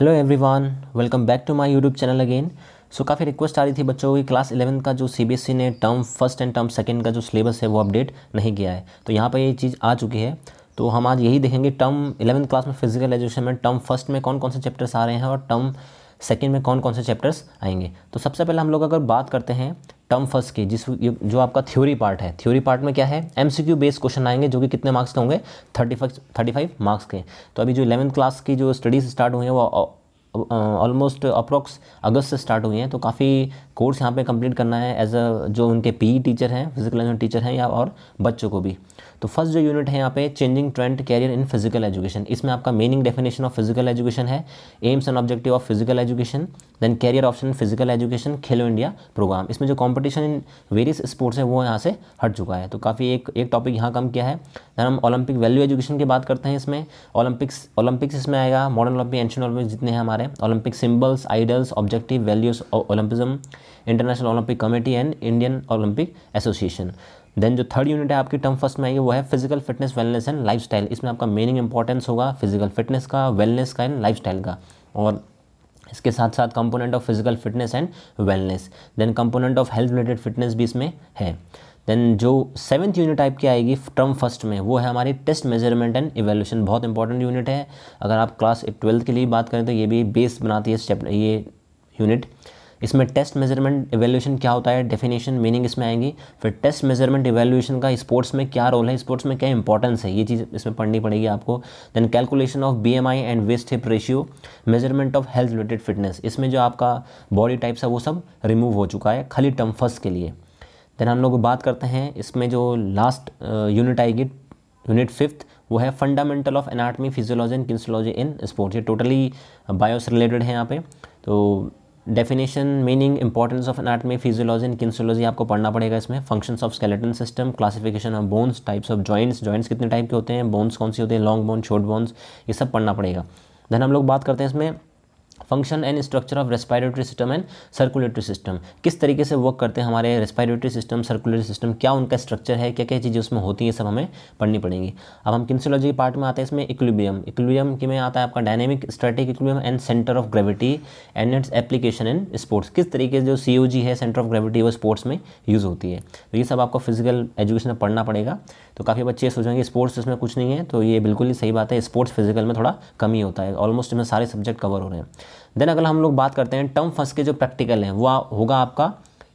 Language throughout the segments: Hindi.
hello everyone welcome back to my YouTube channel again so काफ़ी रिक्वेस्ट आ रही थी बच्चों की क्लास 11 का जो सीबीएसई ने term first and term second का जो सिलेबस है वो अपडेट नहीं किया है तो यहाँ पर ये चीज़ आ चुकी है तो हम आज यही देखेंगे टर्म इलेवंथ क्लास में फिजिकल एजुकेशन में टर्म फर्स्ट में कौन कौन से चैप्टर्स आ रहे हैं और टर्म सेकेंड में कौन कौन से चैप्टर्स आएंगे तो सबसे पहले हम लोग अगर बात करते हैं टर्म फर्स्ट की जिस जो आपका थ्योरी पार्ट है थ्योरी पार्ट में क्या है M C Q based question आएंगे जो कि कितने मार्क्स के होंगे thirty five thirty five marks के तो अभी जो इलेवंथ क्लास की जो स्टडीज़ स्टार्ट हुई हैं वो ऑलमोस्ट अप्रोक्स अगस्त से स्टार्ट हुई हैं तो काफ़ी कोर्स यहाँ पे कंप्लीट करना है एज अ जो उनके पी टीचर e हैं फिजिकल एजुकेशन टीचर हैं या और बच्चों को भी तो फर्स्ट जो यूनिट है यहाँ पे changing trend career in physical education इसमें आपका meaning definition of physical education है aims and objective of physical education then career option physical education Khelo India programme इसमें जो कॉम्पिटिशन इन वेरियस स्पोर्ट्स है वो यहाँ से हट चुका है तो काफ़ी एक एक टॉपिक यहाँ कम किया है दैन हम ओलंपिक वैल्यू एजुकेशन की बात करते हैं इसमें ओलंपिक्स ओलंपिक्स इसमें आएगा मॉडर्न ओलंपिक एंशन ओलंपिक जितने हैं हमारे Olympic symbols ideals objective values Olympism International Olympic Committee and Indian Olympic Association then जो थर्ड यूनिट है आपकी टर्म फर्स्ट में आएगी वो है physical fitness wellness and life इसमें आपका मेनिंग इंपॉर्टेंस होगा फिजिकल फिटनेस का वेलनेस का एंड लाइफ का और इसके साथ साथ component of physical fitness and wellness then component of health related fitness भी इसमें है देन जो सेवन्थ यूनिट टाइप की आएगी टर्म फर्स्ट में वो है हमारी टेस्ट मेजरमेंट एंड इवेल्यूशन बहुत इंपॉर्टेंट यूनिट है अगर आप क्लास ट्वेल्थ के लिए बात करें तो ये भी बेस बनाती है ये यूनिट इसमें टेस्ट मेजरमेंट इवेल्यूशन क्या होता है डेफिनेशन मीनिंग इसमें आएंगी फिर टेस्ट मेजरमेंट इवेल्यूशन का स्पोर्ट्स में क्या रोल है स्पोर्ट्स में क्या इंपॉर्टेंस है ये चीज़ इसमें पढ़नी पड़ेगी आपको then calculation of B and waist hip ratio measurement of health related fitness इसमें जो आपका बॉडी टाइप्स है वो सब रिमूव हो चुका है खाली टम्फस के लिए देन हम लोग बात करते हैं इसमें जो लास्ट यूनिट आएगी यूनिट फिफ्थ वो है fundamental of anatomy physiology and kinesiology in sports ये टोटली बायोस रिलेटेड है यहाँ पे तो definition meaning importance of anatomy physiology and kinesiology आपको पढ़ना पड़ेगा इसमें functions of skeleton system classification of bones types of joints joints कितने टाइप के होते हैं बोन्स कौन से होते हैं लॉन्ग बोन शॉर्ट बोन्स ये सब पढ़ना पड़ेगा देन हम लोग बात करते हैं इसमें function and structure of respiratory system and circulatory system किस तरीके से वर्क करते हैं हमारे रेस्पायरेटरी सिस्टम सर्कुलेटरी सिस्टम क्या उनका स्ट्रक्चर है क्या क्या चीज़ें उसमें होती हैं सब हमें पढ़नी पड़ेंगी अब हम किन्सोलॉजी के पार्ट में आते हैं इसमें इक्लिबियम इक्लिबियम के में आता है आपका dynamic static equilibrium and centre of gravity and its application in sports किस तरीके से जो सी है सेंटर ऑफ ग्रेविटी वो स्पोर्ट्स में यूज़ होती है तो ये सब आपको फिजिकल एजुकेशन में पढ़ना पड़ेगा तो काफ़ी बच्चे ये सोचेंगे स्पोर्ट्स इसमें कुछ नहीं है तो ये बिल्कुल ही सही बात है स्पोर्ट्स फिजिकल में थोड़ा कम ही होता है ऑलमोस्ट इसमें सारे सब्जेक्ट कवर हो रहे हैं देन अगर हम लोग बात करते हैं टर्म फर्स्ट के जो प्रैक्टिकल हैं वो होगा आपका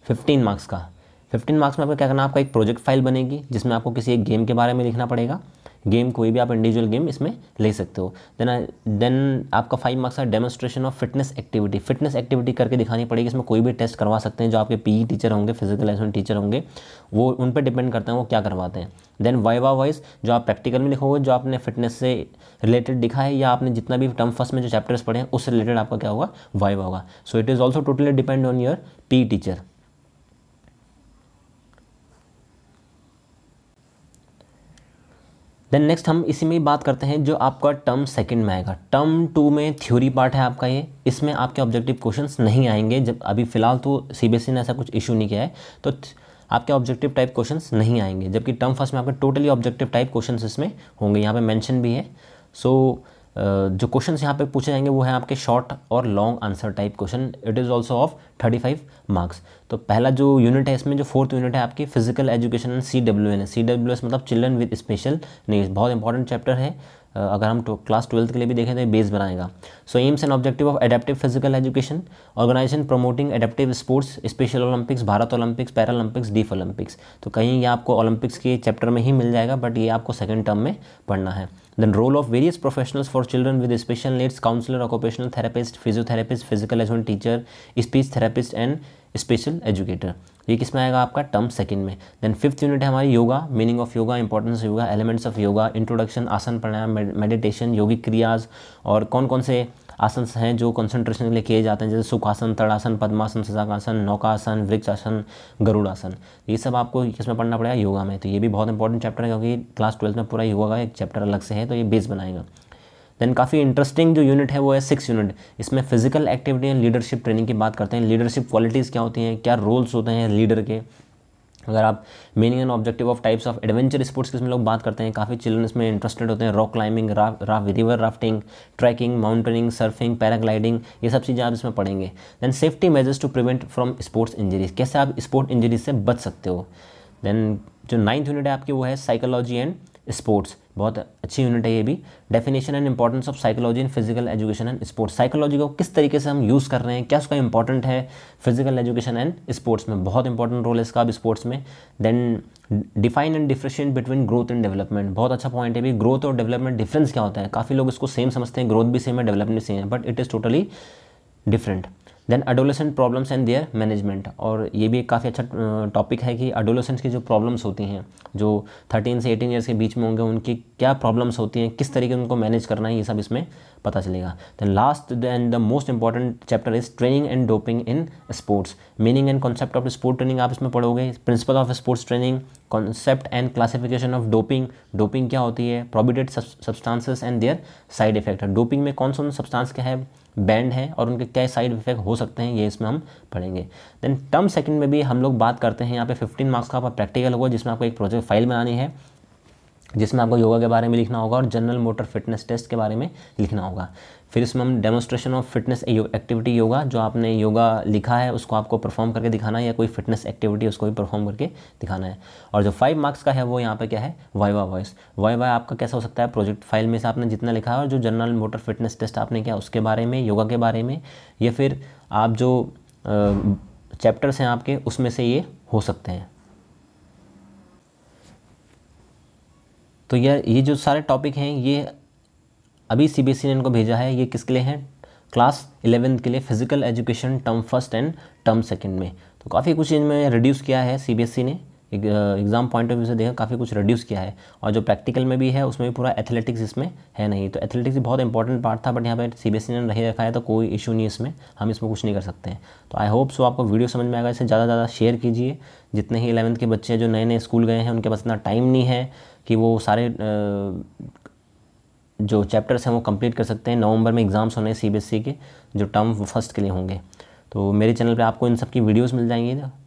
फिफ्टीन मार्क्स का फिफ्टीन मार्क्स में आपको क्या करना आपका एक प्रोजेक्ट फाइल बनेगी जिसमें आपको किसी एक गेम के बारे में लिखना पड़ेगा गेम कोई भी आप इंडिविजुअल गेम इसमें ले सकते हो देन देन आपका फाइव मार्क्स है demonstration of fitness activity fitness activity करके दिखानी पड़ेगी इसमें कोई भी टेस्ट करवा सकते हैं जो आपके पी टीचर e होंगे फिजिकल एजुकेशन टीचर होंगे वो उन पर डिपेंड करते हैं वो क्या करवाते हैं देन वाइवा वाइज जो आप प्रैक्टिकल में लिखोगे जो आपने फिटनेस से रिलेटेड दिखा है या आपने जितना भी टर्म फर्स्ट में जो चैप्टर्स पढ़े हैं उससे रिलेटेड आपका क्या होगा वाइवा होगा so it is also totally depend on your P teacher then next हम इसी में बात करते हैं जो आपका टर्म सेकंड में आएगा टर्म टू में थ्योरी पार्ट है आपका ये इसमें आपके ऑब्जेक्टिव क्वेश्चंस नहीं आएंगे जब अभी फ़िलहाल तो सीबीएसई e ने ऐसा कुछ इशू नहीं किया है तो आपके ऑब्जेक्टिव टाइप क्वेश्चंस नहीं आएंगे जबकि टर्म फर्स्ट में आपके टोटली ऑब्जेक्टिव टाइप क्वेश्चन इसमें होंगे यहाँ पर मैंशन भी है सो so, जो क्वेश्चन यहाँ पे पूछे जाएंगे वो है आपके शॉर्ट और long answer type question it is also of thirty five marks तो पहला जो यूनिट है इसमें जो फोर्थ यूनिट है आपकी physical education and C W N C W S मतलब चिल्ड्रन विद स्पेशल नीड्स बहुत इंपॉर्टेंट चैप्टर है अगर हम क्लास ट्वेल्थ के लिए भी देखें तो बेस बनाएगा so aims and objective of adaptive physical education organisation promoting adaptive sports Special Olympics Bharat Olympics Paralympics Deaf Olympics तो कहीं ये आपको ओलंपिक्स के चैप्टर में ही मिल जाएगा बट ये आपको सेकेंड टर्म में पढ़ना है then role of various professionals for children with special needs counsellor occupational therapist physiotherapist physical education teacher speech therapist and special educator ये किस में आएगा आपका टर्म सेकंड में देन फिफ्थ यूनिट है हमारी yoga meaning of yoga importance yoga elements of yoga introduction asana pranayama meditation योगिक क्रियाज और कौन कौन से आसन हैं जो कंसंट्रेशन के लिए किए जाते हैं जैसे सुखासन तड़ासन पद्मासन सजाकासन नौकासन वृक्षासन गरुड़ासन ये सब आपको किसमें पढ़ना पड़ेगा योगा में तो ये भी बहुत इंपॉर्टेंट चैप्टर है क्योंकि क्लास ट्वेल्थ में पूरा योगा का एक चैप्टर अलग से है तो ये बेस बनाएगा देन काफ़ी इंटरेस्टिंग जो यूनिट है वो है सिक्स यूनिट इसमें physical activity and leadership training की बात करते हैं लीडरशिप क्वालिटीज़ क्या होती हैं क्या रोल्स होते हैं लीडर के अगर आप meaning and objective of types of adventure sports की इसमें लोग बात करते हैं काफ़ी चिल्ड्रन इसमें इंटरेस्टेड होते हैं rock climbing raft river rafting trekking mountaineering surfing paragliding ये सब चीज़ें आप इसमें पढ़ेंगे then safety measures to prevent from sports injuries कैसे आप स्पोर्ट इंजरीज से बच सकते हो देन जो नाइन्थ यूनिट है आपकी वो है साइकोलॉजी एंड स्पोर्ट्स बहुत अच्छी यूनिट है ये भी definition and importance of psychology in physical education and sports psychology को किस तरीके से हम यूज़ कर रहे हैं क्या उसका इंपॉर्टेंट है फिजिकल एजुकेशन एंड स्पोर्ट्स में बहुत इंपॉर्टेंट रोल है इसका अब स्पोर्ट्स में then define and difference between growth and development बहुत अच्छा पॉइंट है भी ग्रोथ और डेवलपमेंट डिफरेंस क्या होता है काफ़ी लोग इसको सेम समझते हैं ग्रोथ भी सेम है डेवलपमेंट सेम है but it is totally different then adolescent problems and their management और ये भी एक काफ़ी अच्छा टॉपिक है कि अडोलेसेंट्स की जो प्रॉब्लम्स होती हैं जो थर्टीन से एटीन ईयर्स के बीच में होंगे उनकी क्या प्रॉब्लम्स होती हैं किस तरीके उनको मैनेज करना है ये सब इसमें पता चलेगा then last and the most important chapter is training and doping in sports meaning and concept of sport training आप इसमें पढ़ोगे principle of sports training concept and classification of doping doping क्या होती है prohibited substances and their side effect doping में कौन कौन सब्सटांस क्या है बैंड है और उनके क्या साइड इफेक्ट हो सकते हैं ये इसमें हम पढ़ेंगे देन टर्म सेकंड में भी हम लोग बात करते हैं यहाँ पे 15 मार्क्स का आपका प्रैक्टिकल होगा जिसमें आपको एक प्रोजेक्ट फाइल बनानी है जिसमें आपको योगा के बारे में लिखना होगा और जनरल मोटर फिटनेस टेस्ट के बारे में लिखना होगा फिर इसमें हम demonstration of fitness activity yoga जो आपने योगा लिखा है उसको आपको परफॉर्म करके दिखाना है या कोई फिटनेस एक्टिविटी उसको भी परफॉर्म करके दिखाना है और जो फाइव मार्क्स का है वो यहाँ पे क्या है वाइवा वॉइस वाइवा आपका कैसा हो सकता है प्रोजेक्ट फाइल में से आपने जितना लिखा है और जो जनरल मोटर फिटनेस टेस्ट आपने किया उसके बारे में योगा के बारे में या फिर आप जो चैप्टर्स हैं आपके उसमें से ये हो सकते हैं तो यह ये जो सारे टॉपिक हैं ये अभी सी ने इनको भेजा है ये किसके लिए हैं क्लास इलेवेंथ के लिए physical education term first and term second में तो काफ़ी कुछ इनमें रिड्यूस किया है सीबीएसई ने एग्ज़ाम पॉइंट ऑफ व्यू से देखा काफ़ी कुछ रिड्यूस किया है और जो प्रैक्टिकल में भी है उसमें भी पूरा एथलेटिक्स इसमें है नहीं तो एथलेटिक्स बहुत इंपॉर्टेंट पार्ट था बट यहाँ पर सी बी ने नहीं रखा है तो कोई इशू नहीं इसमें हम इसमें कुछ नहीं कर सकते हैं तो आई होप सो आपको वीडियो समझ में आएगा इसे ज़्यादा से ज़्यादा शेयर कीजिए जितने ही इलेवंथ के बच्चे जो नए नए स्कूल गए हैं उनके पास इतना टाइम नहीं है कि वो सारे जो चैप्टर्स हैं वो कंप्लीट कर सकते हैं नवंबर में एग्ज़ाम्स होने हैं सी e के जो टर्म फर्स्ट के लिए होंगे तो मेरे चैनल पे आपको इन सब की वीडियोस मिल जाएंगी ना